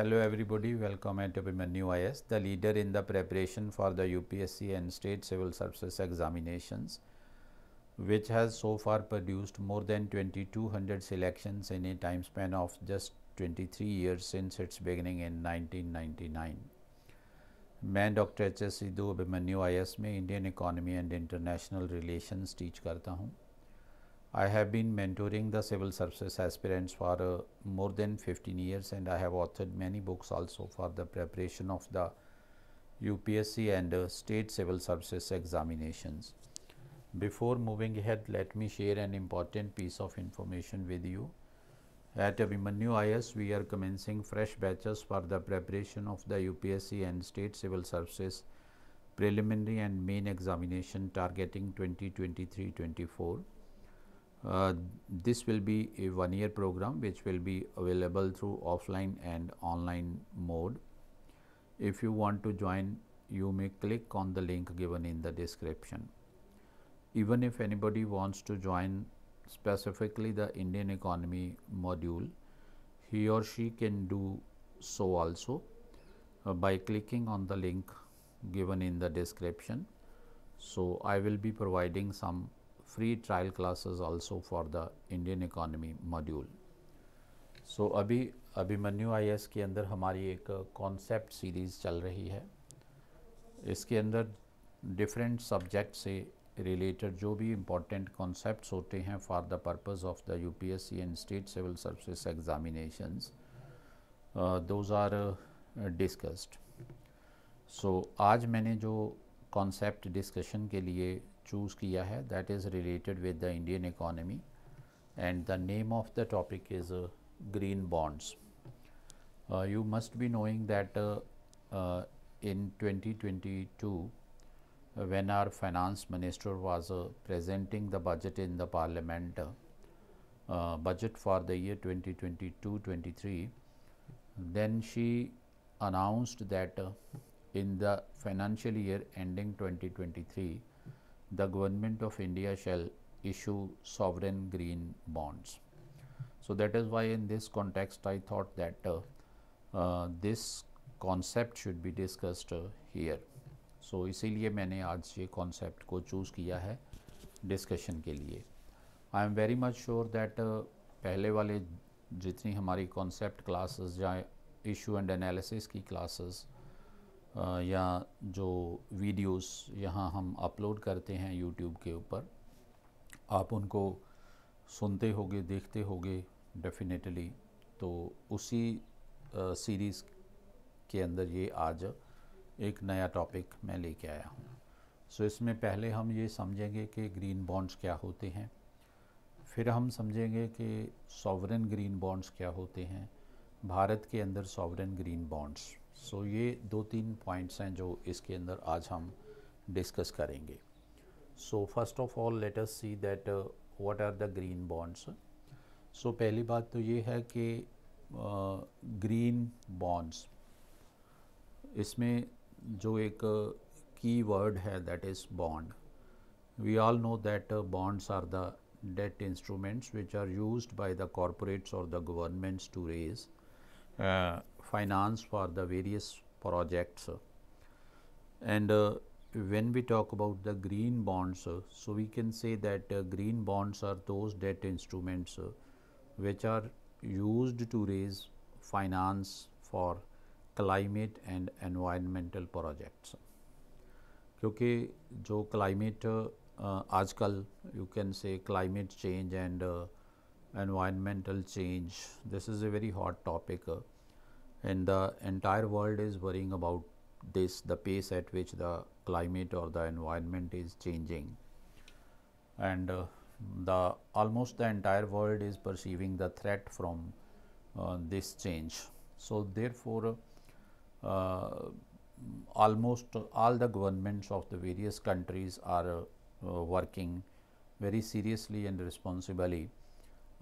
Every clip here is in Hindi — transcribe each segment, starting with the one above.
Hello everybody, welcome at Abhimanyu IS, the leader in the preparation for the UPSC and state civil services examinations, which has so far produced more than 2200 selections in a time span of just 23 years since its beginning in 1999. मैं doctor H S Sidhu Abhimanyu आई में Indian economy and international relations teach करता हूँ I have been mentoring the civil services aspirants for uh, more than 15 years and I have authored many books also for the preparation of the UPSC and uh, state civil services examinations. Before moving ahead, let me share an important piece of information with you. At Abhimanyu IS, we are commencing fresh batches for the preparation of the UPSC and state civil services preliminary and main examination targeting 2023-24. Uh, this will be a one year program which will be available through offline and online mode. If you want to join you may click on the link given in the description. Even if anybody wants to join specifically the Indian economy module, he or she can do so also uh, by clicking on the link given in the description. So, I will be providing some free trial classes also for the Indian economy module. So अभी अभिमन्यु आई एस के अंदर हमारी एक कॉन्सेप्ट सीरीज़ चल रही है इसके अंदर डिफरेंट सब्जेक्ट से रिलेटेड जो भी इम्पोर्टेंट कॉन्सेप्ट होते हैं for the purpose of the U P S C and state civil service examinations those are discussed so आज मैंने जो कॉन्सेप्ट डिस्कशन के लिए choose Kia है that is related with the Indian economy and the name of the topic is uh, green bonds. Uh, you must be knowing that uh, in 2022 when our finance minister was presenting the budget in the parliament budget for the year 2022-23 then she announced that in the financial year ending 2023 the government of India shall issue sovereign green bonds. So that is why in this context I thought that uh, uh, this concept should be discussed uh, here. So इसीलिए maine aaj ye concept ko choose kiya hai discussion ke liye I am very much sure that uh, pehle wale jitni hamari concept classes ya issue and analysis ki classes या जो वीडियोस यहाँ हम अपलोड करते हैं यूट्यूब के ऊपर आप उनको सुनते होगे देखते होगे डेफिनेटली तो उसी सीरीज़ के अंदर ये आज एक नया टॉपिक मैं लेके आया हूँ सो इसमें पहले हम ये समझेंगे कि ग्रीन बॉन्ड्स क्या होते हैं फिर हम समझेंगे कि सॉवरन ग्रीन बॉन्ड्स क्या होते हैं भारत के अंदर sovereign green bonds so so, ये दो तीन पॉइंट्स हैं जो इसके अंदर आज हम डिस्कस करेंगे so first of all let us see that what are the green bonds so पहली बात तो ये है कि ग्रीन uh, बॉन्ड्स इसमें जो एक की uh, वर्ड है that is bond we all know that bonds are the debt instruments which are use by the corporates और the governments to raise finance for the various projects. And uh, when we talk about the green bonds, uh, so we can say that uh, green bonds are those debt instruments uh, which are used to raise finance for climate and environmental projects. क्योंकि जो climate आजकल uh, uh, you can say climate change and environmental change, this is a very hot topic and the entire world is worrying about this the pace at which the climate or the environment is changing and uh, the almost the entire world is perceiving the threat from uh, this change so therefore uh, almost all the governments of the various countries are uh, working very seriously and responsibly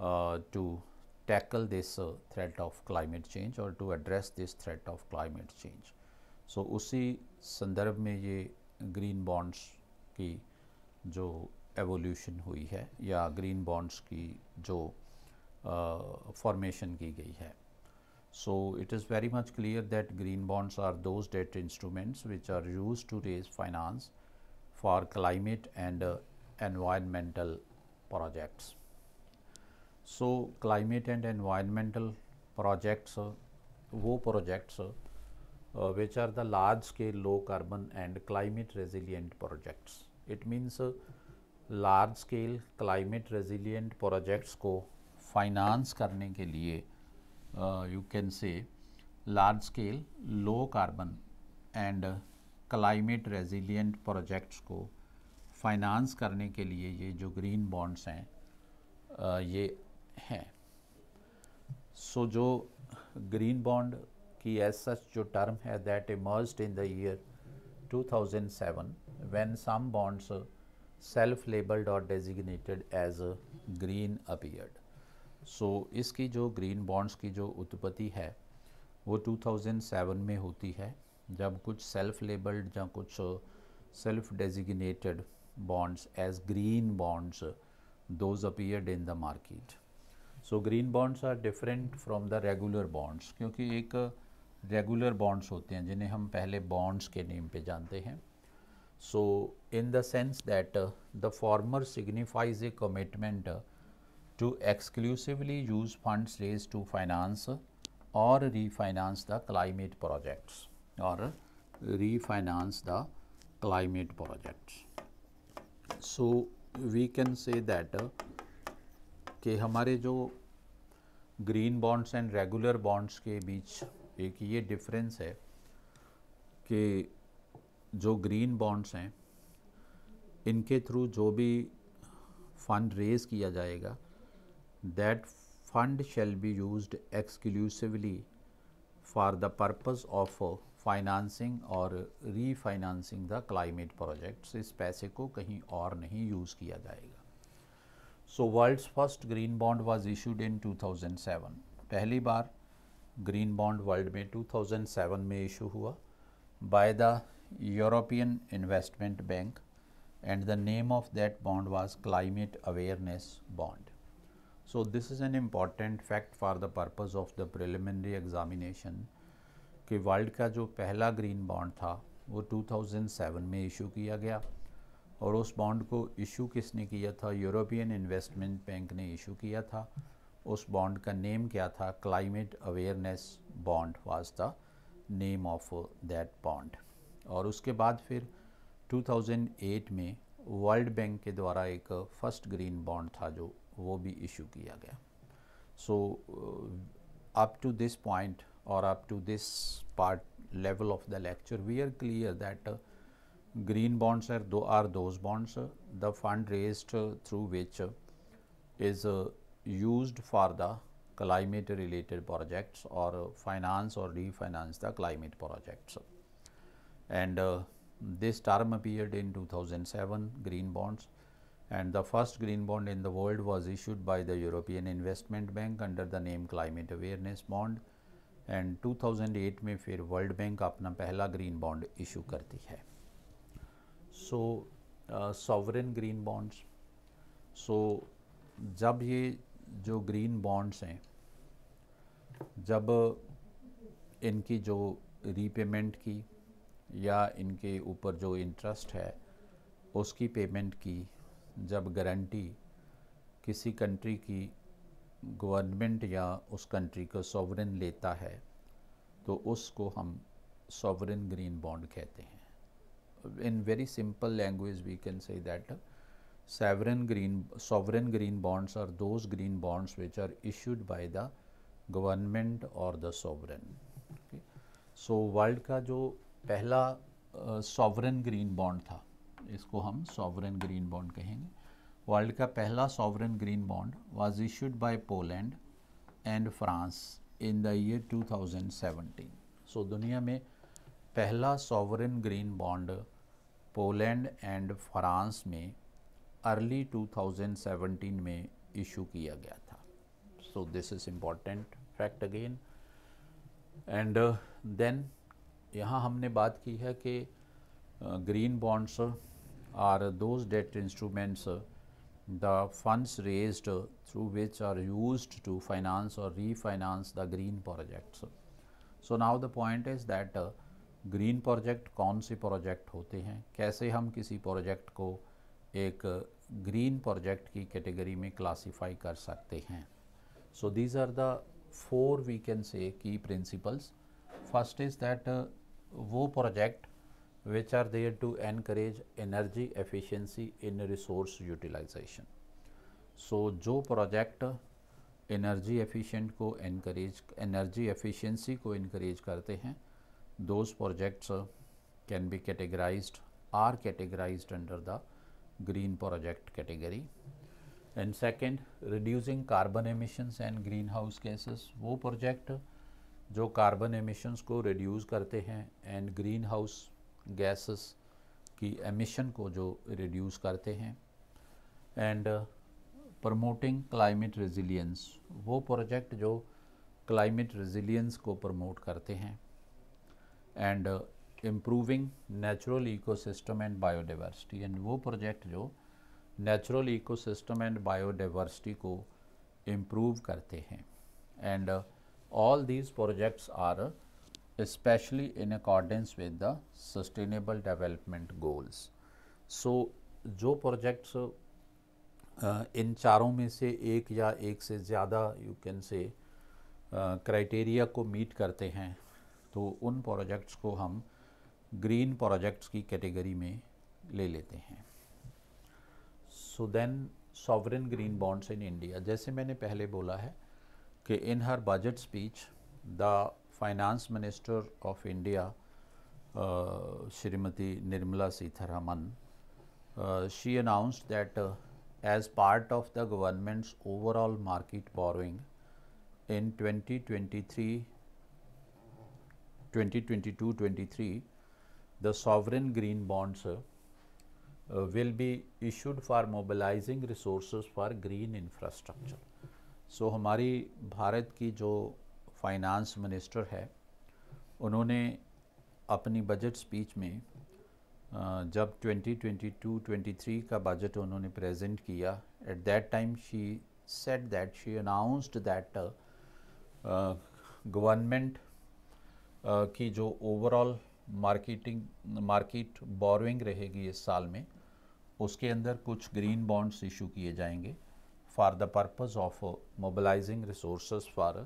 uh, to tackle this uh, threat of climate change or to address this threat of climate change. So उसी संदर्भ में ये green bonds की जो evolution हुई है या green bonds की जो uh, formation की गई है So it is very much clear that green bonds are those debt instruments which are used to raise finance for climate and uh, environmental projects. So climate and environmental projects वो projects which are the large scale low carbon and climate resilient projects it means large scale climate resilient projects को फाइनेंस करने के लिए you can say large scale low carbon and climate resilient projects को फाइनेंस करने के लिए ये जो ग्रीन बॉन्ड्स हैं uh, ये है सो so, जो ग्रीन बॉन्ड की एज सच जो टर्म है that emerge in the year 2007 when some bonds self labelled और designated as green appeared so इसकी जो ग्रीन बॉन्ड्स की जो उत्पत्ति है वो 2007 में होती है जब कुछ सेल्फ लेबल्ड या कुछ self designated bonds as green bonds those appeared in the market so green bonds are different from the regular bonds क्योंकि एक रेगुलर बॉन्ड्स होते हैं जिन्हें हम पहले बॉन्ड्स के नेम पे जानते हैं so in the sense that the former signifies a commitment to exclusively use funds raise to finance और रीफाइनेंस द क्लाइमेट प्रोजेक्ट्स और refinance the climate projects so we can say that कि हमारे जो green bonds and regular bonds के बीच एक ये डिफरेंस है कि जो ग्रीन बॉन्ड्स हैं इनके थ्रू जो भी फंड रेज किया जाएगा that fund shall be used exclusively for the purpose of financing और रीफाइनेंसिंग द क्लाइमेट प्रोजेक्ट्स इस पैसे को कहीं और नहीं यूज़ किया जाएगा so world first green bond was issued in two thousand seven पहली बार ग्रीन बॉन्ड वर्ल्ड में टू थाउजेंड सेवन में इशू हुआ by the European investment bank and the name of that bond was climate awareness bond so this is an important fact for the purpose of the preliminary examination कि वर्ल्ड का जो पहला ग्रीन बॉन्ड था वो टू थाउजेंड सेवन में इशू किया गया और उस बॉन्ड को इशू किसने किया था यूरोपियन इन्वेस्टमेंट बैंक ने इशू किया था उस बॉन्ड का नेम क्या था climate awareness bond was the name of that bond और उसके बाद फिर 2008 में वर्ल्ड बैंक के द्वारा एक फर्स्ट ग्रीन बॉन्ड था जो वो भी इशू किया गया so up to this point और up to this part level of the lecture we are clear that uh, Green bonds are, are those bonds the fund raised uh, through which uh, is uh, used for the climate related projects or finance or refinance the climate projects. And uh, this term appeared in 2007 green bonds and the first green bond in the world was issued by the European Investment Bank under the name Climate Awareness Bond and 2008 में फिर वर्ल्ड बैंक अपना पहला ग्रीन बॉन्ड इशू करती है so sovereign green bonds so जब ये जो ग्रीन बॉन्ड्स हैं जब इनकी जो रीपेमेंट की या इनके ऊपर जो इंटरेस्ट है उसकी पेमेंट की जब गारंटी किसी कंट्री की गवर्नमेंट या उस कंट्री का सॉवरन लेता है तो उसको हम सॉवरन ग्रीन बॉन्ड कहते हैं in very simple language we can say that uh, sovereign green sovereign green bonds are those green bonds which are issued by the government or the sovereign so world ka jo pehla uh, sovereign green bond tha isko hum sovereign green bond kahenge world ka pehla sovereign green bond was issued by poland and france in the year 2017 so duniya mein pehla sovereign green bond Poland and France में अर्ली 2017 में इशू किया गया था so this is important fact again and then यहाँ हमने बात की है कि green bonds are those debt instruments the funds raised through which are use to finance और refinance the green projects so now the point is that green project कौन से प्रोजेक्ट होते हैं कैसे हम किसी प्रोजेक्ट को एक ग्रीन प्रोजेक्ट की कैटेगरी में क्लासिफाई कर सकते हैं so these are the four we can say key principles first is that वो project which are there to encourage energy efficiency in resource utilization so जो प्रोजेक्ट एनर्जी एफिशिएंट को एनकरेज एनर्जी एफिशिएंसी को इनक्रेज करते हैं those projects uh, can be categorized are categorized under the green project category and second reducing carbon emissions and greenhouse gases wo project jo carbon emissions ko reduce karte hain and greenhouse gases ki emission ko jo reduce karte hain and uh, promoting climate resilience wo project jo climate resilience ko promote karte hain and improving natural ecosystem and biodiversity and वो प्रोजेक्ट जो नेचुरल इकोसिस्टम एंड बायोडाइवर्सिटी को इम्प्रूव करते हैं and all these projects are specially in accordance with the sustainable development goals so जो प्रोजेक्ट्स uh, इन चारों में से एक या एक से ज़्यादा यू कैन से क्राइटेरिया को मीट करते हैं तो उन प्रोजेक्ट्स को हम ग्रीन प्रोजेक्ट्स की कैटेगरी में ले लेते हैं so then sovereign green bonds in India जैसे मैंने पहले बोला है कि in her budget speech the finance minister of India Shrimati Nirmala Sitharaman she announced that as part of the government's overall overall borrowing borrowing twenty 2023 2022-23, the sovereign green bonds uh, will be issued for mobilizing resources for green infrastructure. So हमारी भारत की जो finance minister है उन्होंने अपनी budget speech में जब 2022-23 का बजट उन्होंने प्रेजेंट किया at that time she said that she announced that government की जो ओवरऑल मार्केटिंग मार्केट बोरोइंग रहेगी इस साल में उसके अंदर कुछ ग्रीन बॉन्ड्स इशू किए जाएंगे for the purpose of mobilizing resource for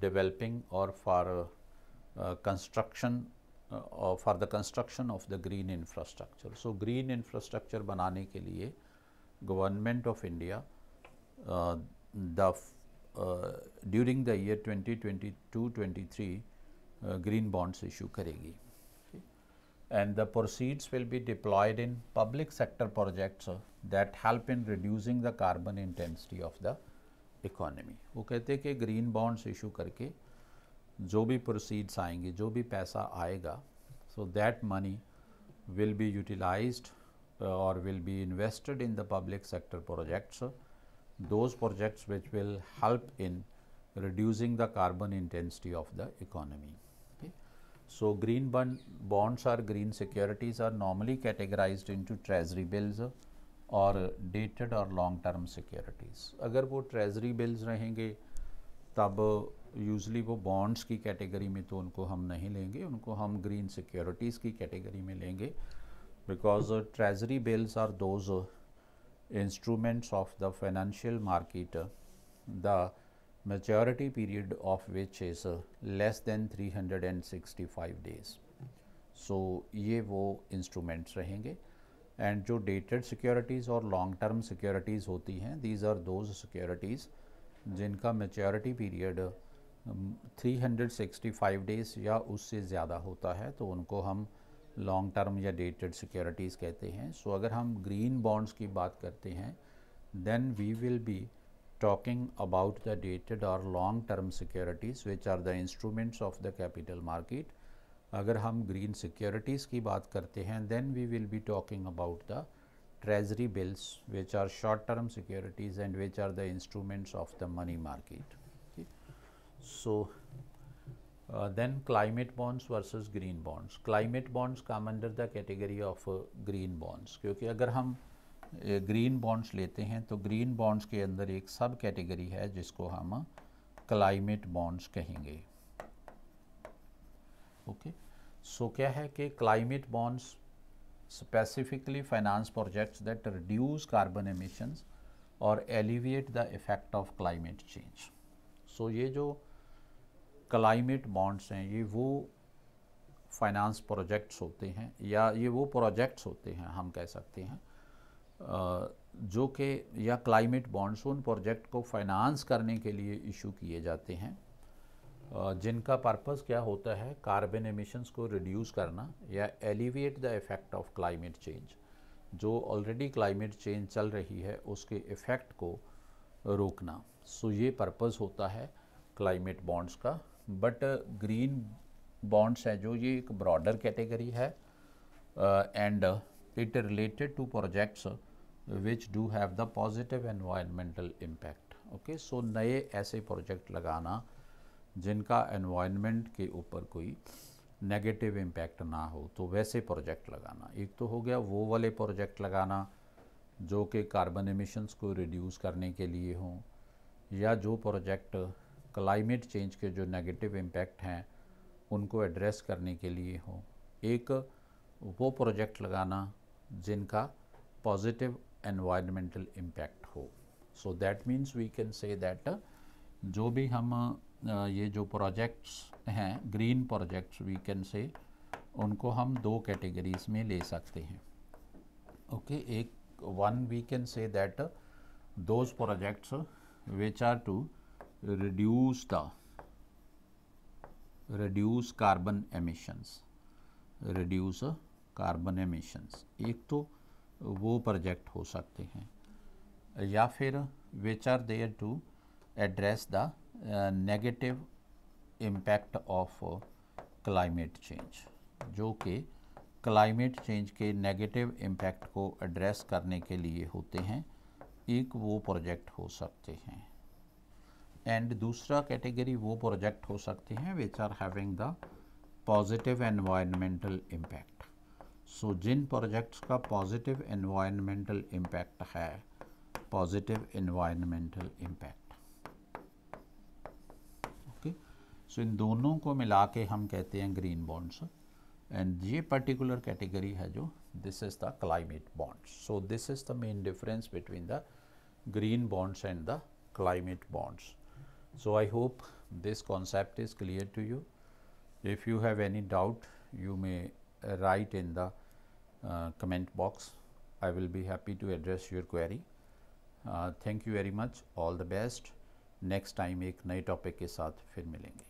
developing और for construction for the construction of the green infrastructure so green infrastructure बनाने के लिए government of India the during the year 2022-23 Uh, green bonds issue karegi. And the proceeds will be deployed in public sector projects uh, that help in reducing the carbon intensity of the economy. वो कहते हैं कि green bonds issue करके so that money will be utilized uh, or will be invested in the public sector projects, those projects which will help in reducing the carbon intensity of the economy. So green green bonds are green securities are normally categorize in to treasury bills और डेटेड और लॉन्ग टर्म सिक्योरिटीज़ अगर वो ट्रेजरी बिल्स रहेंगे तब यूजली वो बॉन्ड्स की कैटेगरी में तो उनको हम नहीं लेंगे उनको हम ग्रीन सिक्योरिटीज़ की कैटेगरी में लेंगे because treasury bills are those instruments of the financial market the maturity period of which is uh, less than 365 days. So so, ये वो इंस्ट्रूमेंट्स रहेंगे एंड जो डेटेड सिक्योरिटीज़ और लॉन्ग टर्म सिक्योरिटीज़ होती हैं दीज आर दोज सिक्योरिटीज़ जिनका मेच्योरिटी पीरियड 365 डेज़ या उससे ज़्यादा होता है तो उनको हम लॉन्ग टर्म या डेटेड सिक्योरिटीज़ कहते हैं सो so, अगर हम ग्रीन बॉन्ड्स की बात करते हैं then we will be talking about the dated or long term securities which are the instruments of the capital market अगर हम green securities then we will be talking about the treasury bills which are short term securities and which are the instruments of the money market okay. so uh, then climate bonds versus green bonds climate bonds come under the category of uh, green bonds क्योंकि अगर हम ग्रीन बॉन्ड्स लेते हैं तो ग्रीन बॉन्ड्स के अंदर एक सब कैटेगरी है जिसको हम क्लाइमेट बॉन्ड्स कहेंगे ओके सो क्या है कि climate bonds specifically finance projects that reduce carbon emissions और alleviate the effect of climate change so ये जो क्लाइमेट बॉन्ड्स हैं ये वो फाइनेंस प्रोजेक्ट्स होते हैं या ये वो प्रोजेक्ट्स होते हैं हम कह सकते हैं जो कि या क्लाइमेट उन प्रोजेक्ट को फाइनेंस करने के लिए इशू किए जाते हैं जिनका पर्पस क्या होता है कार्बन एमिशंस को रिड्यूस करना या alleviate the effect of climate change जो ऑलरेडी क्लाइमेट चेंज चल रही है उसके इफ़ेक्ट को रोकना सो ये पर्पस होता है क्लाइमेट बॉन्ड्स का बट ग्रीन बॉन्ड्स है जो ये एक ब्रॉडर कैटेगरी है and it related to projects which do have the positive environmental impact okay so नए ऐसे प्रोजेक्ट लगाना जिनका environment के ऊपर कोई नेगेटिव इम्पैक्ट ना हो तो वैसे प्रोजेक्ट लगाना एक तो हो गया वो वाले प्रोजेक्ट लगाना जो कि कार्बन एमिशन्स को रिड्यूस करने के लिए हों या जो प्रोजेक्ट क्लाइमेट चेंज के जो नेगेटिव इम्पैक्ट हैं उनको एड्रेस करने के लिए हों एक वो प्रोजेक्ट लगाना जिनका पॉजिटिव एनवायरमेंटल इम्पैक्ट हो so that means we can say that जो भी हम uh, ये जो प्रोजेक्ट्स हैं ग्रीन प्रोजेक्ट्स वी कैन से उनको हम दो कैटेगरीज में ले सकते हैं ओके okay, एक one we can say that those projects which are to reduce the reduce carbon emissions reduce carbon emissions एक तो वो प्रोजेक्ट हो सकते हैं या फिर which are there to address the negative impact of climate change जो कि क्लाइमेट चेंज के नेगेटिव इम्पैक्ट को एड्रेस करने के लिए होते हैं एक वो प्रोजेक्ट हो सकते हैं एंड दूसरा कैटेगरी वो प्रोजेक्ट हो सकते हैं which are having the positive environmental impact so जिन प्रोजेक्ट्स का पॉजिटिव इन्वायरमेंटल इम्पैक्ट है positive environmental impact okay so इन दोनों को मिला के हम कहते हैं ग्रीन बॉन्ड्स एंड ये पर्टिकुलर कैटेगरी है जो this is the climate bonds so this is the main difference between the green bonds and the climate bonds so I hope this concept is clear to you if you have any doubt you may write in the uh, comment box. I will be happy to address your query. Uh, thank you very much. All the best. Next time एक नए टॉपिक के साथ फिर मिलेंगे